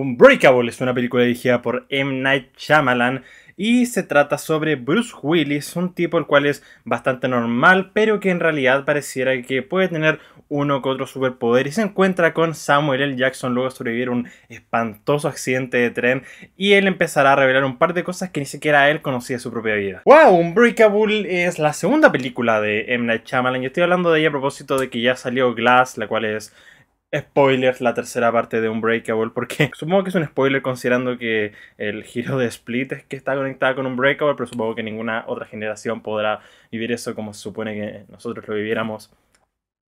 Unbreakable es una película dirigida por M. Night Shyamalan y se trata sobre Bruce Willis, un tipo el cual es bastante normal, pero que en realidad pareciera que puede tener uno que otro superpoder y se encuentra con Samuel L. Jackson luego de sobrevivir un espantoso accidente de tren y él empezará a revelar un par de cosas que ni siquiera él conocía de su propia vida. ¡Wow! Unbreakable es la segunda película de M. Night Shyamalan. Yo estoy hablando de ella a propósito de que ya salió Glass, la cual es spoilers la tercera parte de Unbreakable, porque supongo que es un spoiler considerando que el giro de Split es que está conectada con Unbreakable, pero supongo que ninguna otra generación podrá vivir eso como se supone que nosotros lo viviéramos.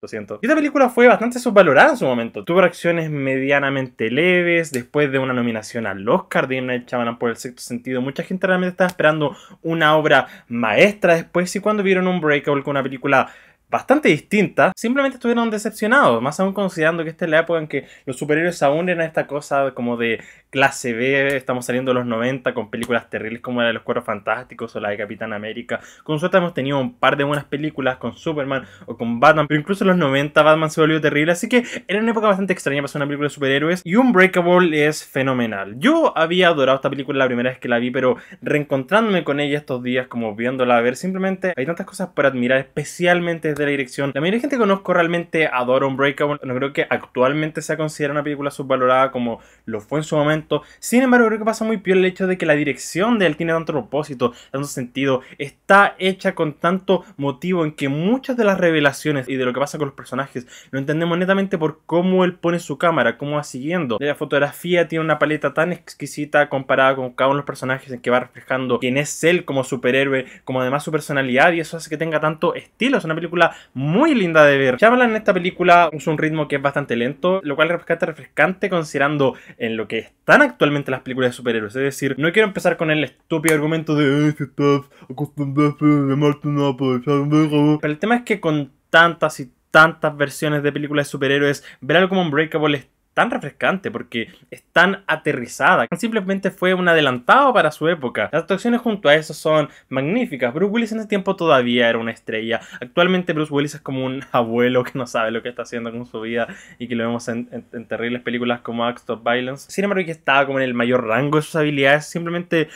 Lo siento. Y Esta película fue bastante subvalorada en su momento. Tuvo reacciones medianamente leves después de una nominación al Oscar de una Night por el sexto sentido. Mucha gente realmente estaba esperando una obra maestra después y cuando vieron un breakable con una película bastante distinta. simplemente estuvieron decepcionados, más aún considerando que esta es la época en que los superhéroes aún eran esta cosa como de clase B, estamos saliendo de los 90 con películas terribles como la de los Cuatro Fantásticos o la de Capitán América, con suerte hemos tenido un par de buenas películas con Superman o con Batman, pero incluso en los 90 Batman se volvió terrible, así que era una época bastante extraña para una película de superhéroes y Unbreakable es fenomenal. Yo había adorado esta película la primera vez que la vi, pero reencontrándome con ella estos días, como viéndola a ver, simplemente hay tantas cosas por admirar, especialmente la dirección. La mayoría de gente que conozco realmente adora Unbreakable. No creo que actualmente sea considerada una película subvalorada como lo fue en su momento. Sin embargo, creo que pasa muy peor el hecho de que la dirección de él tiene tanto propósito, tanto sentido. Está hecha con tanto motivo en que muchas de las revelaciones y de lo que pasa con los personajes lo entendemos netamente por cómo él pone su cámara, cómo va siguiendo. La fotografía tiene una paleta tan exquisita comparada con cada uno de los personajes en que va reflejando quién es él como superhéroe, como además su personalidad y eso hace que tenga tanto estilo. Es una película muy linda de ver. Shyamalan en esta película usa un ritmo que es bastante lento, lo cual resulta refrescante considerando en lo que están actualmente las películas de superhéroes. Es decir, no quiero empezar con el estúpido argumento de si estás Pero el tema es que con tantas y tantas versiones de películas de superhéroes, ver algo como Unbreakable es tan refrescante porque es tan aterrizada. Simplemente fue un adelantado para su época. Las actuaciones junto a eso son magníficas. Bruce Willis en ese tiempo todavía era una estrella. Actualmente Bruce Willis es como un abuelo que no sabe lo que está haciendo con su vida y que lo vemos en, terribles películas como Acts of Violence. Sin embargo, que estaba como en el mayor rango de sus habilidades, simplemente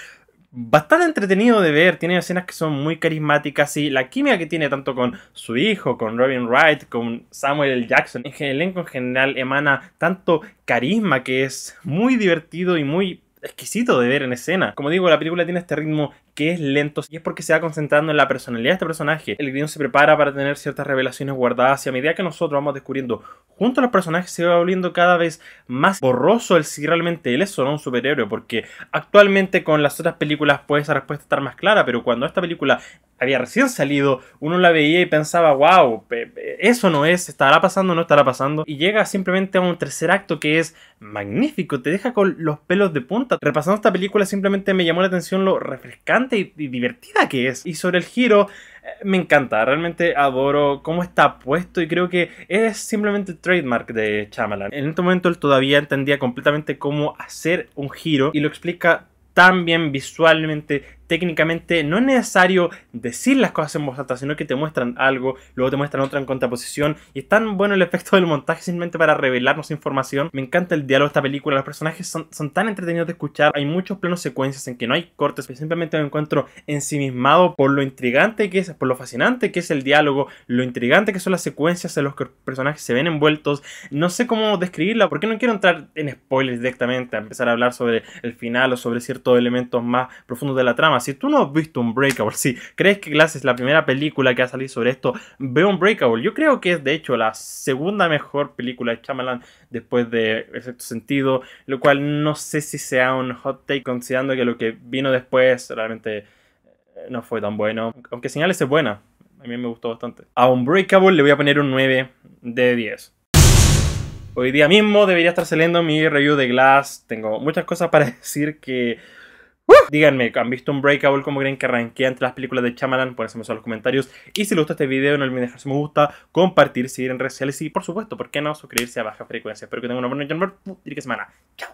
bastante entretenido de ver. Tiene escenas que son muy carismáticas y la química que tiene tanto con su hijo, con Robin Wright, con Samuel L. Jackson. En el elenco en general emana tanto carisma que es muy divertido y muy exquisito de ver en escena. Como digo, la película tiene este ritmo que es lento y es porque se va concentrando en la personalidad de este personaje. El guión se prepara para tener ciertas revelaciones guardadas y a medida que nosotros vamos descubriendo junto a los personajes se va volviendo cada vez más borroso el si realmente él es o no un superhéroe, porque actualmente con las otras películas puede esa respuesta estar más clara, pero cuando esta película había recién salido, uno la veía y pensaba, wow, eso no es, estará pasando o no estará pasando, y llega simplemente a un tercer acto que es magnífico, te deja con los pelos de punta. Repasando esta película simplemente me llamó la atención lo refrescante y, divertida que es. Y sobre el giro, eh, me encanta, realmente adoro cómo está puesto y creo que es simplemente el trademark de Chamalan. En este momento él todavía entendía completamente cómo hacer un giro y lo explica tan bien visualmente, técnicamente no es necesario decir las cosas en voz alta, sino que te muestran algo, luego te muestran otra en contraposición. Y es tan bueno el efecto del montaje simplemente para revelarnos información. Me encanta el diálogo de esta película, los personajes son, tan entretenidos de escuchar. Hay muchos planos secuencias en que no hay cortes, simplemente me encuentro ensimismado por lo intrigante que es, por lo fascinante que es el diálogo, lo intrigante que son las secuencias en los que los personajes se ven envueltos. No sé cómo describirla, porque no quiero entrar en spoilers directamente, a empezar a hablar sobre el final o sobre ciertos elementos más profundos de la trama si tú no has visto un Breakable, si crees que Glass es la primera película que ha salido sobre esto, ve un Breakable. Yo creo que es de hecho la segunda mejor película de Shyamalan después de ese sentido, lo cual no sé si sea un hot take considerando que lo que vino después realmente eh, no fue tan bueno. Aunque Señales es buena, a mí me gustó bastante. A Unbreakable le voy a poner un 9 de 10. Hoy día mismo debería estar saliendo mi review de Glass. Tengo muchas cosas para decir que Díganme, ¿han visto un Breakable? ¿Cómo creen que arranquea entre las películas de Chamalan? eso en los comentarios. Y si les gusta este video, no olviden dejar su me gusta, compartir, seguir en redes sociales y, por supuesto, ¿por qué no suscribirse a Baja Frecuencia? Espero que tengan una buena y de semana. ¡Chao!